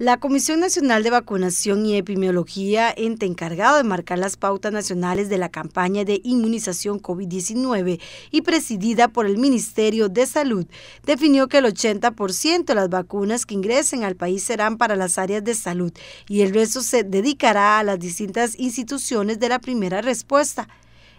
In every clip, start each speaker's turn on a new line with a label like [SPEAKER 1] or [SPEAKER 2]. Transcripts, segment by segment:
[SPEAKER 1] La Comisión Nacional de Vacunación y Epidemiología, ente encargado de marcar las pautas nacionales de la campaña de inmunización COVID-19 y presidida por el Ministerio de Salud, definió que el 80% de las vacunas que ingresen al país serán para las áreas de salud y el resto se dedicará a las distintas instituciones de la primera respuesta.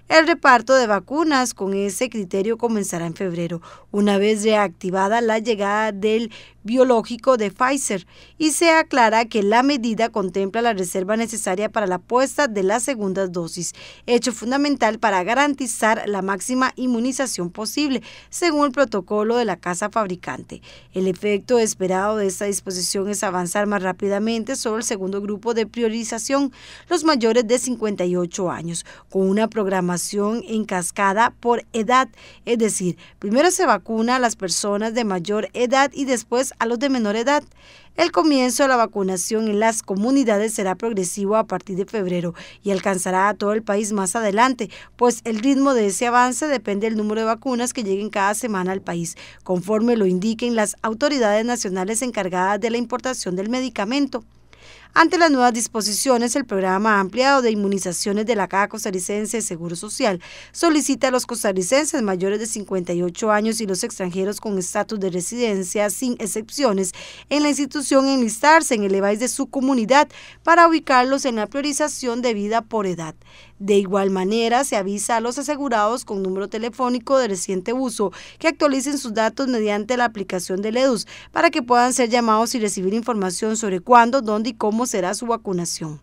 [SPEAKER 1] El reparto de vacunas con ese criterio comenzará en febrero, una vez reactivada la llegada del biológico de Pfizer y se aclara que la medida contempla la reserva necesaria para la puesta de las segundas dosis, hecho fundamental para garantizar la máxima inmunización posible, según el protocolo de la casa fabricante. El efecto esperado de esta disposición es avanzar más rápidamente sobre el segundo grupo de priorización, los mayores de 58 años, con una programación en cascada por edad, es decir, primero se vacuna a las personas de mayor edad y después a los de menor edad. El comienzo de la vacunación en las comunidades será progresivo a partir de febrero y alcanzará a todo el país más adelante, pues el ritmo de ese avance depende del número de vacunas que lleguen cada semana al país, conforme lo indiquen las autoridades nacionales encargadas de la importación del medicamento. Ante las nuevas disposiciones, el programa ampliado de inmunizaciones de la Caja Costarricense de Seguro Social solicita a los costarricenses mayores de 58 años y los extranjeros con estatus de residencia sin excepciones en la institución enlistarse en el EVAIS de su comunidad para ubicarlos en la priorización de vida por edad. De igual manera, se avisa a los asegurados con número telefónico de reciente uso que actualicen sus datos mediante la aplicación del EDUS para que puedan ser llamados y recibir información sobre cuándo, dónde y cómo será su vacunación.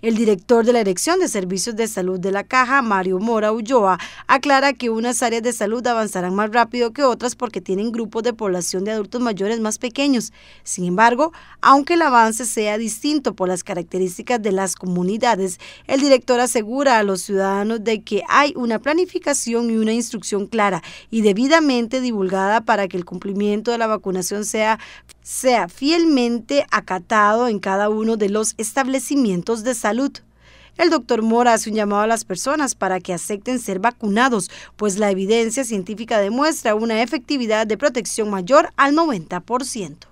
[SPEAKER 1] El director de la Dirección de Servicios de Salud de la Caja, Mario Mora Ulloa, aclara que unas áreas de salud avanzarán más rápido que otras porque tienen grupos de población de adultos mayores más pequeños. Sin embargo, aunque el avance sea distinto por las características de las comunidades, el director asegura a los ciudadanos de que hay una planificación y una instrucción clara y debidamente divulgada para que el cumplimiento de la vacunación sea sea fielmente acatado en cada uno de los establecimientos de salud. El doctor Mora hace un llamado a las personas para que acepten ser vacunados, pues la evidencia científica demuestra una efectividad de protección mayor al 90%.